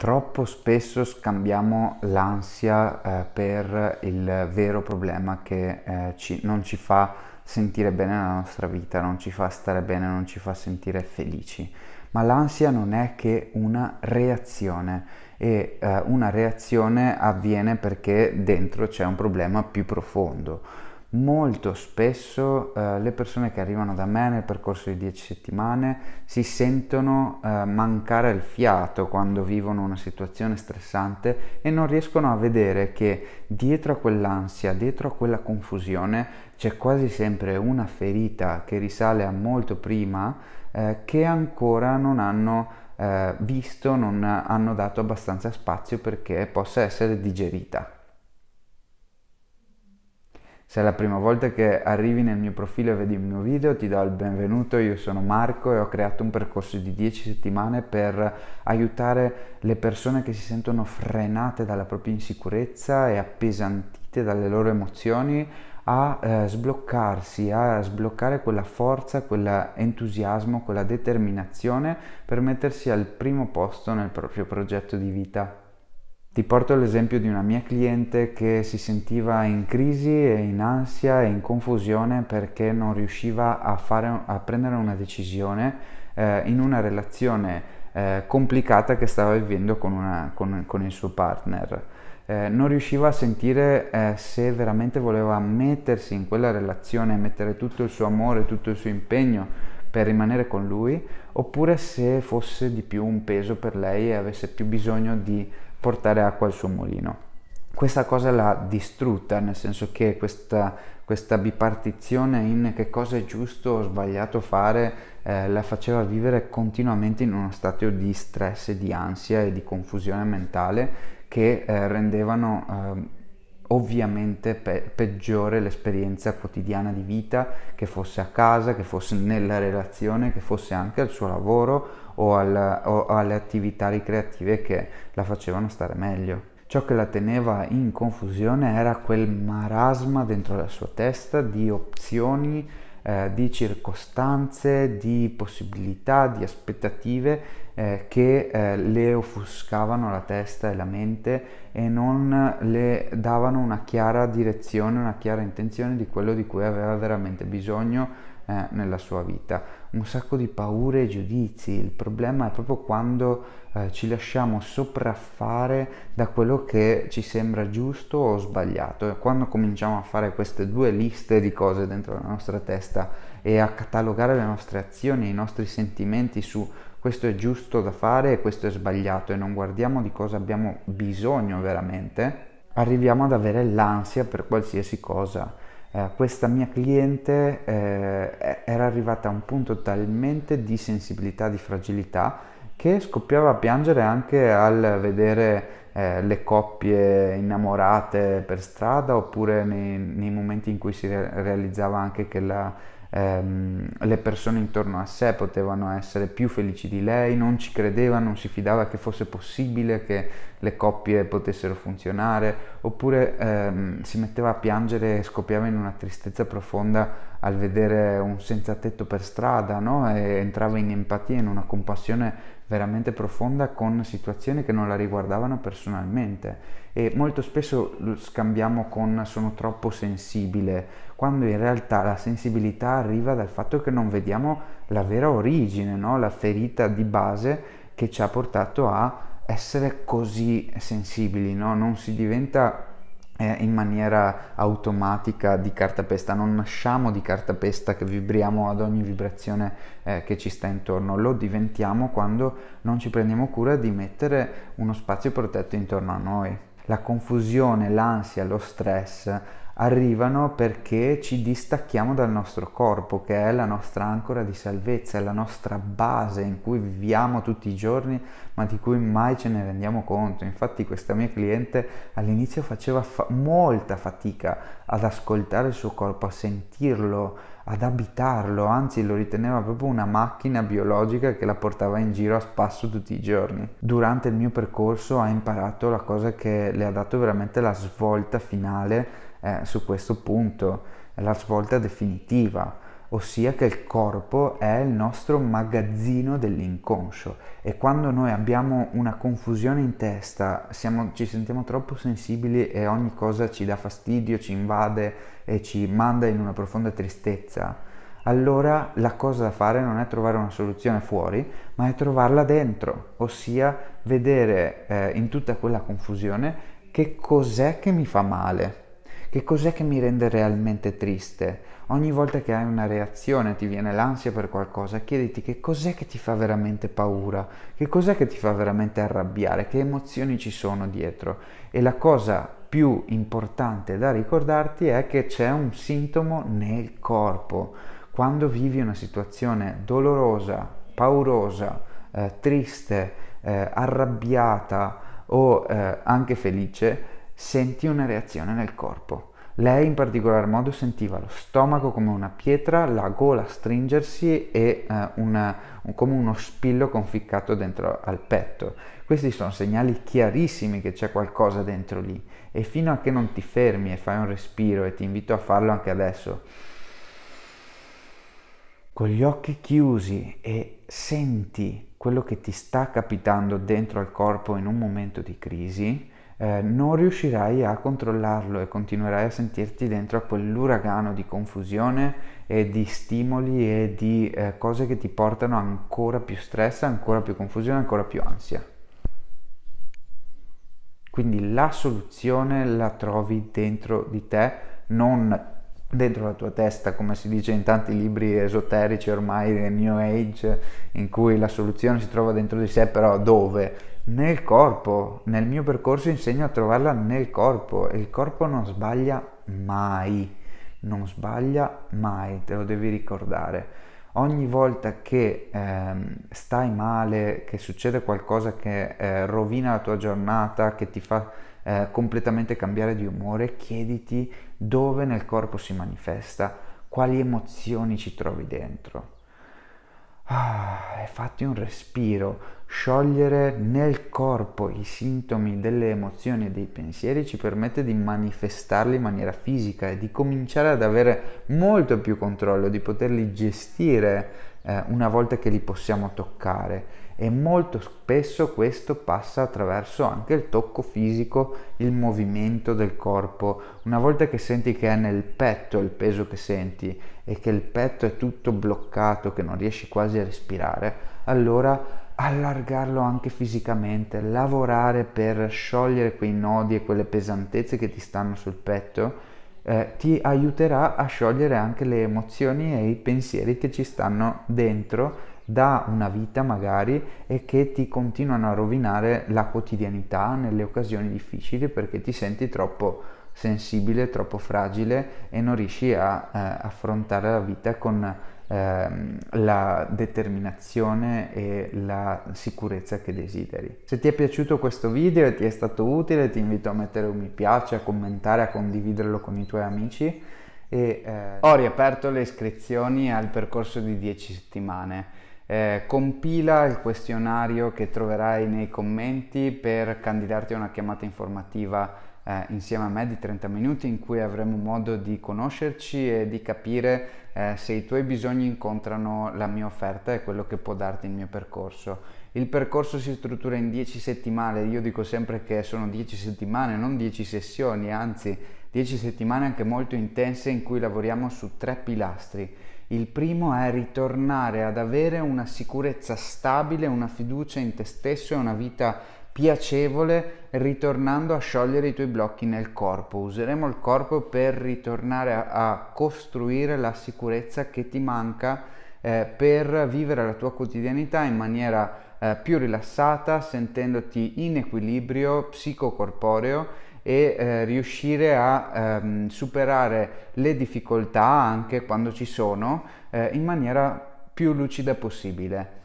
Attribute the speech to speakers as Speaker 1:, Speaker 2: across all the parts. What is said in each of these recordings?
Speaker 1: Troppo spesso scambiamo l'ansia eh, per il vero problema che eh, ci, non ci fa sentire bene nella nostra vita, non ci fa stare bene, non ci fa sentire felici. Ma l'ansia non è che una reazione e eh, una reazione avviene perché dentro c'è un problema più profondo molto spesso eh, le persone che arrivano da me nel percorso di 10 settimane si sentono eh, mancare il fiato quando vivono una situazione stressante e non riescono a vedere che dietro a quell'ansia, dietro a quella confusione c'è quasi sempre una ferita che risale a molto prima eh, che ancora non hanno eh, visto, non hanno dato abbastanza spazio perché possa essere digerita. Se è la prima volta che arrivi nel mio profilo e vedi il mio video, ti do il benvenuto, io sono Marco e ho creato un percorso di 10 settimane per aiutare le persone che si sentono frenate dalla propria insicurezza e appesantite dalle loro emozioni a eh, sbloccarsi, a sbloccare quella forza, quell'entusiasmo, quella determinazione per mettersi al primo posto nel proprio progetto di vita. Ti porto l'esempio di una mia cliente che si sentiva in crisi e in ansia e in confusione perché non riusciva a, fare, a prendere una decisione eh, in una relazione eh, complicata che stava vivendo con, una, con, con il suo partner. Eh, non riusciva a sentire eh, se veramente voleva mettersi in quella relazione, mettere tutto il suo amore, tutto il suo impegno per rimanere con lui, oppure se fosse di più un peso per lei e avesse più bisogno di portare acqua al suo mulino. Questa cosa l'ha distrutta, nel senso che questa, questa bipartizione in che cosa è giusto o sbagliato fare eh, la faceva vivere continuamente in uno stato di stress di ansia e di confusione mentale che eh, rendevano... Eh, ovviamente pe- peggiore l'esperienza quotidiana di vita, che fosse a casa, che fosse nella relazione, che fosse anche al suo lavoro o, al, o alle attività ricreative che la facevano stare meglio. Ciò che la teneva in confusione era quel marasma dentro la sua testa di opzioni, eh, di circostanze, di possibilità, di aspettative eh, che eh, le offuscavano la testa e la mente e non le davano una chiara direzione, una chiara intenzione di quello di cui aveva veramente bisogno eh, nella sua vita. Un sacco di paure e giudizi, il problema è proprio quando eh, ci lasciamo sopraffare da quello che ci sembra giusto o sbagliato e quando cominciamo a fare queste due liste di cose dentro la nostra testa e a catalogare le nostre azioni, i nostri sentimenti su questo è giusto da fare e questo è sbagliato e non guardiamo di cosa abbiamo bisogno veramente, arriviamo ad avere l'ansia per qualsiasi cosa. Eh, questa mia cliente eh, era arrivata a un punto talmente di sensibilità, di fragilità, che scoppiava a piangere anche al vedere eh, le coppie innamorate per strada oppure nei, nei momenti in cui si re- realizzava anche che la ehm, le persone intorno a sé potevano essere più felici di lei, non ci credeva, non si fidava che fosse possibile che le coppie potessero funzionare, oppure ehm, si metteva a piangere e scoppiava in una tristezza profonda al vedere un senza tetto per strada, no? e entrava in empatia, in una compassione veramente profonda con situazioni che non la riguardavano personalmente e molto spesso scambiamo con sono troppo sensibile quando in realtà la sensibilità arriva dal fatto che non vediamo la vera origine, no? la ferita di base che ci ha portato a essere così sensibili, no? non si diventa eh, in maniera automatica di cartapesta, non nasciamo di cartapesta che vibriamo ad ogni vibrazione eh, che ci sta intorno, lo diventiamo quando non ci prendiamo cura di mettere uno spazio protetto intorno a noi. La confusione, l'ansia, lo stress arrivano perché ci distacchiamo dal nostro corpo, che è la nostra ancora di salvezza, è la nostra base in cui viviamo tutti i giorni, ma di cui mai ce ne rendiamo conto. Infatti questa mia cliente all'inizio faceva fa- molta fatica ad ascoltare il suo corpo, a sentirlo, ad abitarlo, anzi lo riteneva proprio una macchina biologica che la portava in giro a spasso tutti i giorni. Durante il mio percorso ha imparato la cosa che le ha dato veramente la svolta finale eh, su questo punto la svolta definitiva, ossia che il corpo è il nostro magazzino dell'inconscio e quando noi abbiamo una confusione in testa, siamo, ci sentiamo troppo sensibili e ogni cosa ci dà fastidio, ci invade e ci manda in una profonda tristezza, allora la cosa da fare non è trovare una soluzione fuori, ma è trovarla dentro, ossia vedere eh, in tutta quella confusione che cos'è che mi fa male che cos'è che mi rende realmente triste? Ogni volta che hai una reazione, ti viene l'ansia per qualcosa, chiediti che cos'è che ti fa veramente paura, che cos'è che ti fa veramente arrabbiare, che emozioni ci sono dietro. E la cosa più importante da ricordarti è che c'è un sintomo nel corpo. Quando vivi una situazione dolorosa, paurosa, eh, triste, eh, arrabbiata o eh, anche felice, sentì una reazione nel corpo. Lei in particolar modo sentiva lo stomaco come una pietra, la gola stringersi e eh, una, un, come uno spillo conficcato dentro al petto. Questi sono segnali chiarissimi che c'è qualcosa dentro lì e fino a che non ti fermi e fai un respiro e ti invito a farlo anche adesso, con gli occhi chiusi e senti quello che ti sta capitando dentro al corpo in un momento di crisi, eh, non riuscirai a controllarlo e continuerai a sentirti dentro a quell'uragano di confusione e di stimoli e di eh, cose che ti portano ancora più stress, ancora più confusione, ancora più ansia. Quindi la soluzione la trovi dentro di te, non dentro la tua testa, come si dice in tanti libri esoterici ormai del New Age, in cui la soluzione si trova dentro di sé, però dove? Nel corpo, nel mio percorso insegno a trovarla nel corpo e il corpo non sbaglia mai, non sbaglia mai, te lo devi ricordare ogni volta che ehm, stai male, che succede qualcosa che eh, rovina la tua giornata, che ti fa eh, completamente cambiare di umore, chiediti dove nel corpo si manifesta, quali emozioni ci trovi dentro e ah, fatti un respiro, sciogliere nel corpo i sintomi delle emozioni e dei pensieri ci permette di manifestarli in maniera fisica e di cominciare ad avere molto più controllo, di poterli gestire eh, una volta che li possiamo toccare. E molto spesso questo passa attraverso anche il tocco fisico, il movimento del corpo. Una volta che senti che è nel petto il peso che senti e che il petto è tutto bloccato, che non riesci quasi a respirare, allora allargarlo anche fisicamente, lavorare per sciogliere quei nodi e quelle pesantezze che ti stanno sul petto, eh, ti aiuterà a sciogliere anche le emozioni e i pensieri che ci stanno dentro da una vita magari e che ti continuano a rovinare la quotidianità nelle occasioni difficili perché ti senti troppo sensibile, troppo fragile e non riesci a eh, affrontare la vita con ehm, la determinazione e la sicurezza che desideri. Se ti è piaciuto questo video e ti è stato utile ti invito a mettere un mi piace, a commentare, a condividerlo con i tuoi amici e eh, ho riaperto le iscrizioni al percorso di 10 settimane eh, compila il questionario che troverai nei commenti per candidarti a una chiamata informativa eh, insieme a me di 30 minuti in cui avremo modo di conoscerci e di capire eh, se i tuoi bisogni incontrano la mia offerta e quello che può darti il mio percorso. Il percorso si struttura in 10 settimane, io dico sempre che sono 10 settimane, non 10 sessioni, anzi 10 settimane anche molto intense in cui lavoriamo su tre pilastri il primo è ritornare ad avere una sicurezza stabile, una fiducia in te stesso e una vita piacevole ritornando a sciogliere i tuoi blocchi nel corpo. Useremo il corpo per ritornare a, a costruire la sicurezza che ti manca eh, per vivere la tua quotidianità in maniera eh, più rilassata, sentendoti in equilibrio psicocorporeo e eh, riuscire a ehm, superare le difficoltà anche quando ci sono eh, in maniera più lucida possibile.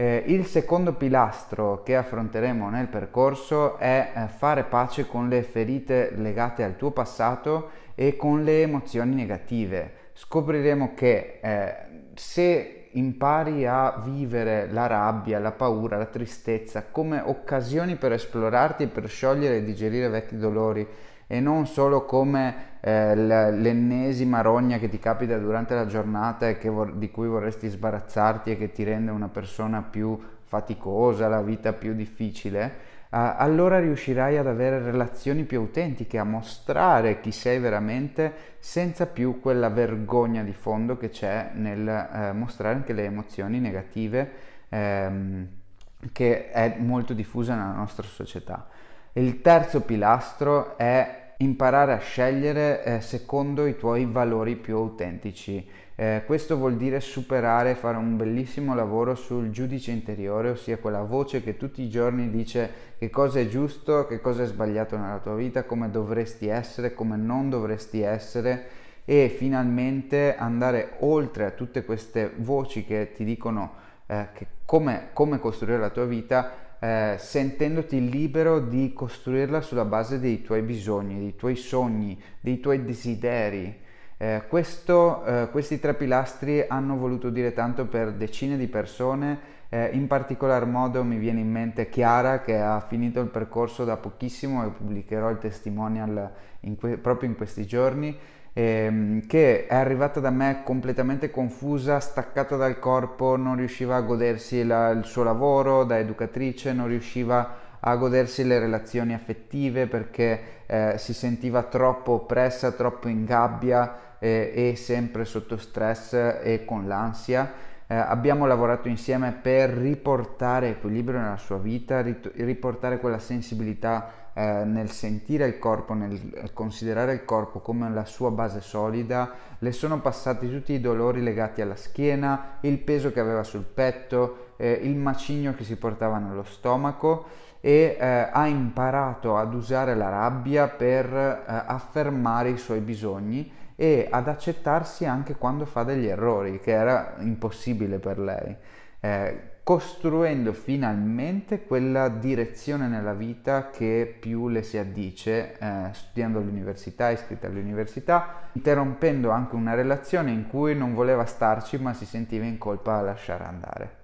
Speaker 1: Eh, il secondo pilastro che affronteremo nel percorso è eh, fare pace con le ferite legate al tuo passato e con le emozioni negative. Scopriremo che eh, se impari a vivere la rabbia, la paura, la tristezza come occasioni per esplorarti, per sciogliere e digerire vecchi dolori e non solo come eh, l'ennesima rogna che ti capita durante la giornata e vor- di cui vorresti sbarazzarti e che ti rende una persona più faticosa, la vita più difficile allora riuscirai ad avere relazioni più autentiche, a mostrare chi sei veramente senza più quella vergogna di fondo che c'è nel eh, mostrare anche le emozioni negative ehm, che è molto diffusa nella nostra società. Il terzo pilastro è imparare a scegliere eh, secondo i tuoi valori più autentici eh, questo vuol dire superare, fare un bellissimo lavoro sul giudice interiore, ossia quella voce che tutti i giorni dice che cosa è giusto, che cosa è sbagliato nella tua vita, come dovresti essere, come non dovresti essere e finalmente andare oltre a tutte queste voci che ti dicono eh, che come, come costruire la tua vita eh, sentendoti libero di costruirla sulla base dei tuoi bisogni, dei tuoi sogni, dei tuoi desideri eh, questo, eh, questi tre pilastri hanno voluto dire tanto per decine di persone, eh, in particolar modo mi viene in mente Chiara che ha finito il percorso da pochissimo e pubblicherò il testimonial in que- proprio in questi giorni, ehm, che è arrivata da me completamente confusa, staccata dal corpo, non riusciva a godersi la, il suo lavoro da educatrice, non riusciva a godersi le relazioni affettive perché eh, si sentiva troppo oppressa, troppo in gabbia eh, e sempre sotto stress e con l'ansia. Eh, abbiamo lavorato insieme per riportare equilibrio nella sua vita, rit- riportare quella sensibilità eh, nel sentire il corpo, nel considerare il corpo come la sua base solida. Le sono passati tutti i dolori legati alla schiena, il peso che aveva sul petto, eh, il macigno che si portava nello stomaco e eh, ha imparato ad usare la rabbia per eh, affermare i suoi bisogni e ad accettarsi anche quando fa degli errori, che era impossibile per lei, eh, costruendo finalmente quella direzione nella vita che più le si addice, eh, studiando all'università, iscritta all'università, interrompendo anche una relazione in cui non voleva starci ma si sentiva in colpa a lasciare andare.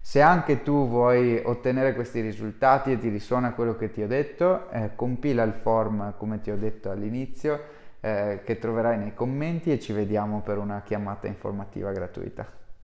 Speaker 1: Se anche tu vuoi ottenere questi risultati e ti risuona quello che ti ho detto, eh, compila il form come ti ho detto all'inizio eh, che troverai nei commenti e ci vediamo per una chiamata informativa gratuita.